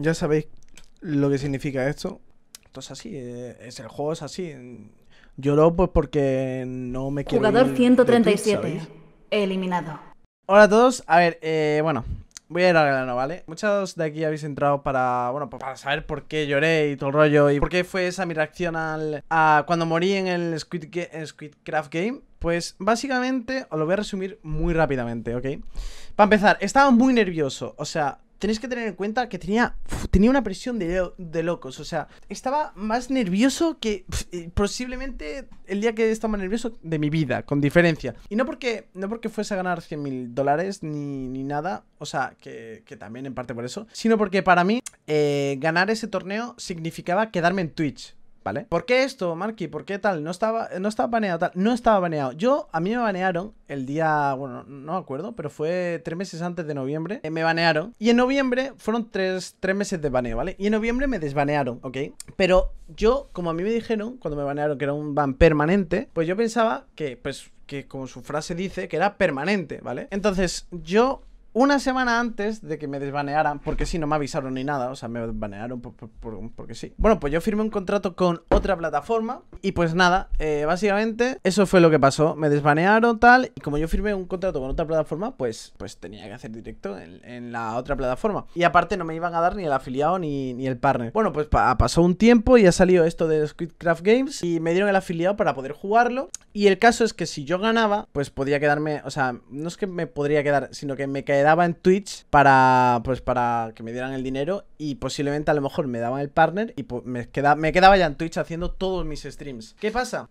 ya sabéis lo que significa esto. Esto así, eh, es el juego es así. Lloró pues porque no me quiero. Jugador 137, eliminado. Hola a todos, a ver, eh, bueno, voy a ir al grano, ¿vale? Muchos de aquí habéis entrado para, bueno, pues, para saber por qué lloré y todo el rollo y por qué fue esa mi reacción al, a cuando morí en el Squid, squid Squidcraft Game. Pues básicamente os lo voy a resumir muy rápidamente, ¿ok? Para empezar, estaba muy nervioso, o sea, tenéis que tener en cuenta que tenía, tenía una presión de, de, locos. O sea, estaba más nervioso que eh, posiblemente el día que he estado más nervioso de mi vida, con diferencia. Y no porque, no porque fuese a ganar 100 mil dólares ni, nada, o sea, que, que, también en parte por eso, sino porque para mí eh, ganar ese torneo significaba quedarme en Twitch. ¿vale? ¿Por qué esto, Marky? ¿Por qué tal? No estaba, no estaba baneado tal. No estaba baneado. Yo, a mí me banearon el día, bueno, no me acuerdo, pero fue tres meses antes de noviembre. Eh, me banearon. Y en noviembre fueron tres, tres meses de baneo, ¿vale? Y en noviembre me desbanearon, ¿ok? Pero yo, como a mí me dijeron, cuando me banearon que era un ban permanente, pues yo pensaba que, pues, que como su frase dice, que era permanente, ¿vale? Entonces, yo una semana antes de que me desbanearan, porque si no me avisaron ni nada, o sea, me desbanearon porque sí. Bueno, pues yo firmé un contrato con otra plataforma y pues nada, eh, básicamente eso fue lo que pasó. Me desbanearon tal, y como yo firmé un contrato con otra plataforma, pues, pues tenía que hacer directo en, la otra plataforma. Y aparte no me iban a dar ni el afiliado ni, ni el partner. Bueno, pues pasó un tiempo y ha salido esto de Squidcraft Games y me dieron el afiliado para poder jugarlo. Y el caso es que si yo ganaba, pues podía quedarme, o sea, no es que me podría quedar, sino que me quedaba daba en Twitch para, pues, para que me dieran el dinero y posiblemente a lo mejor me daban el partner y me, me quedaba ya en Twitch haciendo todos mis streams. ¿Qué pasa?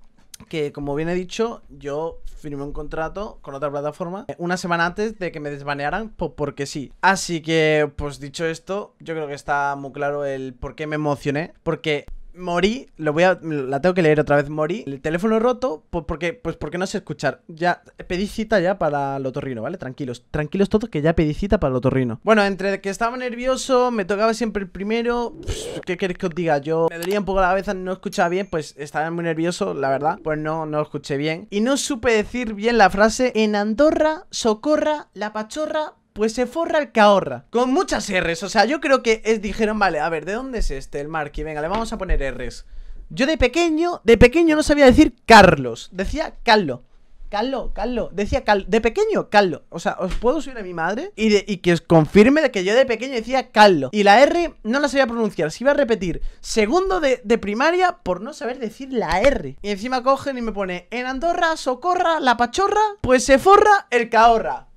que como bien he dicho, yo firmé un contrato con otra plataforma eh, una semana antes de que me desbanearan porque sí. Así que, pues dicho esto, yo creo que está muy claro el por qué me emocioné, porque morí, lo voy a, la tengo que leer otra vez, morí. El teléfono roto, pues porque, pues porque no sé escuchar. Ya pedí cita ya para el otorrino, ¿vale? Tranquilos, tranquilos todos que ya pedí cita para el otorrino. Bueno, entre que estaba nervioso, me tocaba siempre el primero. Pues, ¿Qué queréis que os diga? Yo me un poco la cabeza, no escuchaba bien, pues estaba muy nervioso, la verdad. Pues no, no escuché bien. Y no supe decir bien la frase, en Andorra, socorra, la pachorra, pues se forra el caorra, Con muchas R's, o sea, yo creo que es, dijeron, vale, a ver, ¿de dónde es este, el Marky? Venga, le vamos a poner R's. Yo de pequeño, de pequeño no sabía decir Carlos, decía Carlo. Carlo, Carlo, decía de pequeño, Carlo. O sea, os puedo subir a mi madre y, que os confirme de que yo de pequeño decía Carlo. Y la R no la sabía pronunciar, se iba a repetir segundo de, de primaria por no saber decir la R. Y encima cogen y me pone en Andorra, Socorra, la Pachorra, pues se forra el Caorra.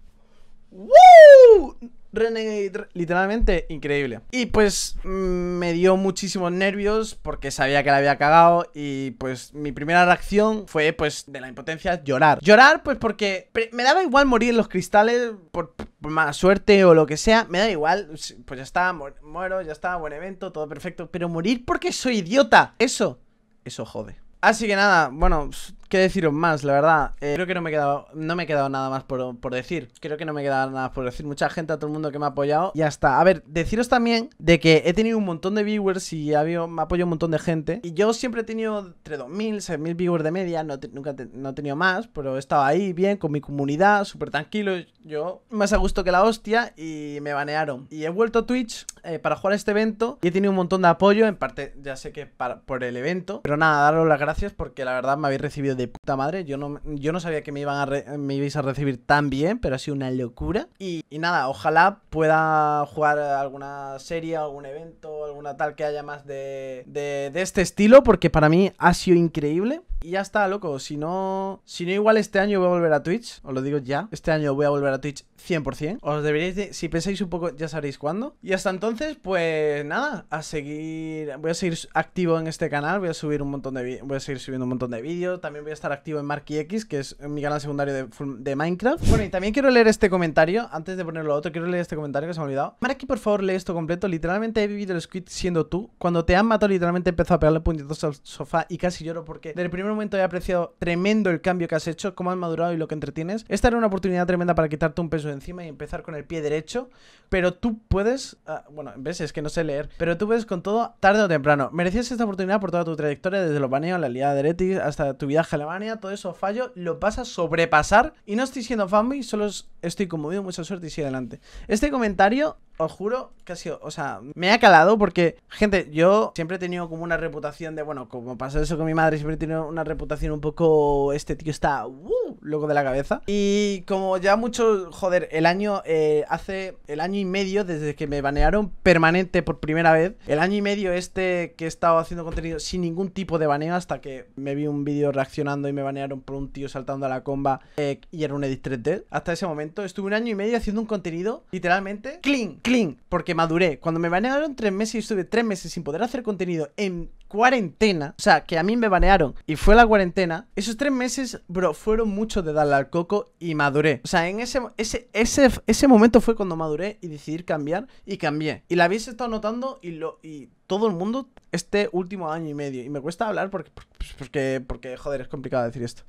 ¡Woo! Renegade, literalmente increíble. Y pues mm, me dio muchísimos nervios porque sabía que la había cagado y pues mi primera reacción fue pues de la impotencia llorar. Llorar pues porque me daba igual morir en los cristales por, mala suerte o lo que sea, me da igual, pues ya está, muero, ya está, buen evento, todo perfecto, pero morir porque soy idiota, eso, eso jode. Así que nada, bueno, ¿Qué deciros más? La verdad, eh, creo que no me he quedado, no me he nada más por, decir. Creo que no me he quedado nada por decir. Mucha gente, a todo el mundo que me ha apoyado. Y hasta, a ver, deciros también de que he tenido un montón de viewers y habido, me ha apoyado un montón de gente. Y yo siempre he tenido entre 2.000, 6.000 viewers de media. nunca no he tenido más, pero he estado ahí bien con mi comunidad, súper tranquilo. Yo más a gusto que la hostia y me banearon. Y he vuelto a Twitch eh, para jugar este evento y he tenido un montón de apoyo. En parte, ya sé que para, por el evento. Pero nada, daros las gracias porque la verdad me habéis recibido de puta madre. Yo no, yo no sabía que me, iban a me ibais a recibir tan bien, pero ha sido una locura. Y, nada, ojalá pueda jugar alguna serie, algún evento, alguna tal que haya más de, de, este estilo, porque para mí ha sido increíble. Y ya está, loco. Si no, si no, igual este año voy a volver a Twitch. Os lo digo ya. Este año voy a volver a Twitch 100%. Os deberéis si pensáis un poco, ya sabréis cuándo. Y hasta entonces, pues nada, a seguir. Voy a seguir activo en este canal. Voy a subir un montón de, voy a seguir subiendo un montón de vídeos. También voy a estar activo en Marky X, que es mi canal secundario de, Minecraft. Bueno, y también quiero leer este comentario, antes de ponerlo a otro, quiero leer este comentario que se me ha olvidado. Marky, por favor, lee esto completo. Literalmente he vivido el squid siendo tú. Cuando te han matado, literalmente empezó a pegarle puntitos al sofá y casi lloro porque desde el primer momento he apreciado tremendo el cambio que has hecho, cómo has madurado y lo que entretienes. Esta era una oportunidad tremenda para quitarte un peso de encima y empezar con el pie derecho, pero tú puedes... Ah, bueno, ves, es que no sé leer, pero tú puedes con todo tarde o temprano. Merecías esta oportunidad por toda tu trayectoria, desde los baneos, la liada de Eretis, hasta tu viaje Alemania, todo eso fallo, lo pasa sobrepasar. Y no estoy siendo fanboy, solo es Estoy conmovido, mucha suerte y sigue adelante. Este comentario, os juro que o sea, me ha calado porque, gente, yo siempre he tenido como una reputación de, bueno, como pasó eso con mi madre, siempre he tenido una reputación un poco, este tío está, uh, loco de la cabeza. Y como ya mucho, joder, el año, eh, hace el año y medio desde que me banearon permanente por primera vez, el año y medio este que he estado haciendo contenido sin ningún tipo de baneo hasta que me vi un vídeo reaccionando y me banearon por un tío saltando a la comba eh, y era un edit 3D. Hasta ese momento estuve un año y medio haciendo un contenido, literalmente, clean, clean, porque maduré. Cuando me banearon tres meses y estuve tres meses sin poder hacer contenido en cuarentena, o sea, que a mí me banearon y fue la cuarentena, esos tres meses, bro, fueron muchos de darle al coco y maduré. O sea, en ese, ese, ese, ese momento fue cuando maduré y decidí cambiar y cambié. Y la habéis estado notando y, lo, y todo el mundo este último año y medio. Y me cuesta hablar porque, porque, porque joder, es complicado decir esto.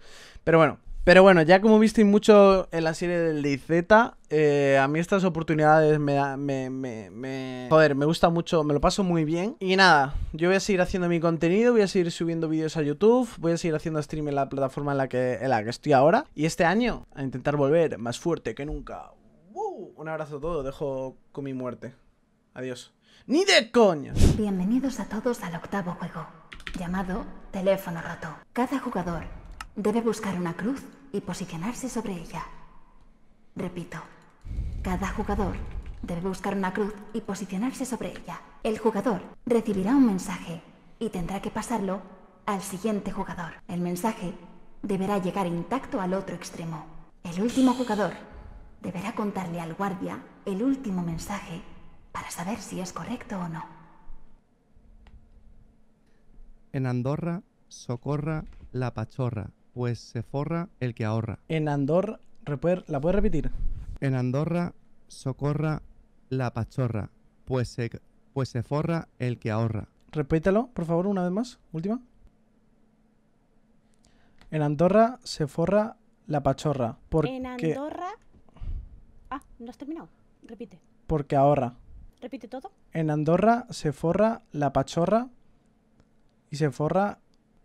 Pero bueno, pero bueno, ya como visteis mucho en la serie del DZ, eh, a mí estas oportunidades me, da, me, me, me, Joder, me gusta mucho, me lo paso muy bien. Y nada, yo voy a seguir haciendo mi contenido, voy a seguir subiendo vídeos a YouTube, voy a seguir haciendo stream en la plataforma en la que, la que estoy ahora. Y este año, a intentar volver más fuerte que nunca. Un abrazo a todos, dejo con mi muerte. Adiós. ¡Ni de coño! Bienvenidos a todos al octavo juego, llamado Teléfono Roto. Cada jugador Debe buscar una cruz y posicionarse sobre ella. Repito, cada jugador debe buscar una cruz y posicionarse sobre ella. El jugador recibirá un mensaje y tendrá que pasarlo al siguiente jugador. El mensaje deberá llegar intacto al otro extremo. El último jugador deberá contarle al guardia el último mensaje para saber si es correcto o no. En Andorra, socorra la pachorra pues se forra el que ahorra. En Andorra, ¿la puedes repetir? En Andorra, socorra la pachorra, pues se, pues se forra el que ahorra. Repítalo, por favor, una vez más, última. En Andorra se forra la pachorra. Porque... En Andorra. Ah, no has terminado. Repite. Porque ahorra. Repite todo. En Andorra se forra la pachorra y se forra.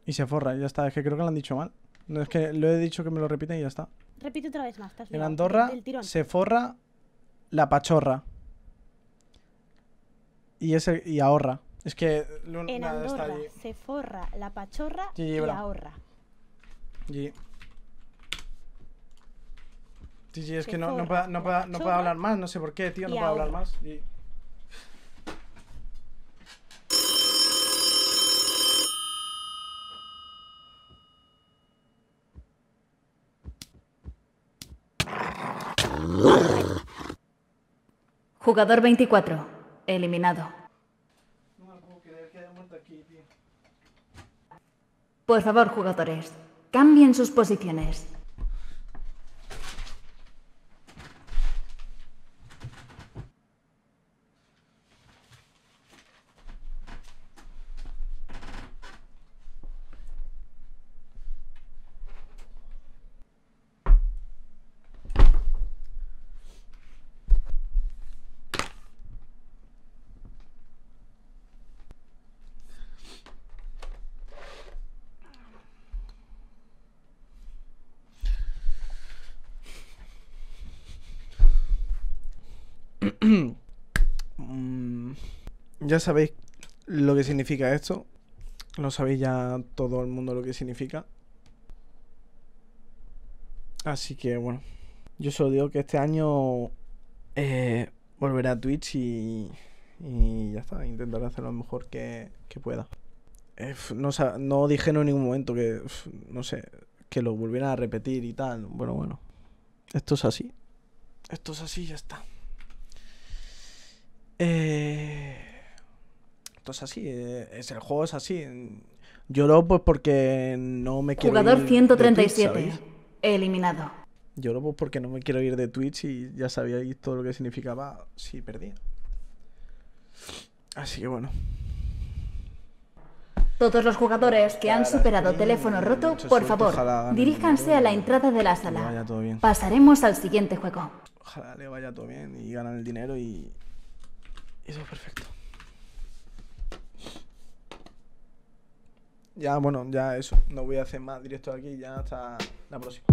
Y se forra, ya está, es que creo que lo han dicho mal. No es que lo he dicho que me lo repiten y ya está. Repite otra vez más. en Andorra se forra la pachorra. Y, y ahorra. Es que... Lo, en Andorra se forra la pachorra y ahorra. Sí, sí, es que no, no, puedo, no, no puedo hablar más, no sé por qué, tío, no puedo hablar más. Y... Jugador 24. Eliminado. Por favor, jugadores, cambien sus posiciones. sabéis lo que significa esto. Lo sabéis ya todo el mundo lo que significa. Así que bueno. Yo solo digo que este año eh, volveré a Twitch y, ya está. Intentaré hacer lo mejor que, pueda. Eh, no, no dije en ningún momento que, no sé, que lo volviera a repetir y tal. Bueno, bueno. Esto es así. Esto es así y ya está. Eh esto es así, eh, es, el juego es así. Yo lo pues porque no me quiero Jugador ir 137, de Twitch, eliminado. Lloro pues porque no me quiero ir de Twitch y ya sabíais todo lo que significaba si perdía. Así que bueno. Todos los jugadores que han superado teléfono roto, por favor, diríjanse a la entrada de la sala. Pasaremos al siguiente juego. Ojalá le vaya todo bien y ganan el dinero y... Eso es perfecto. Ya, bueno, ya eso. No voy a hacer más directo aquí, ya hasta la próxima.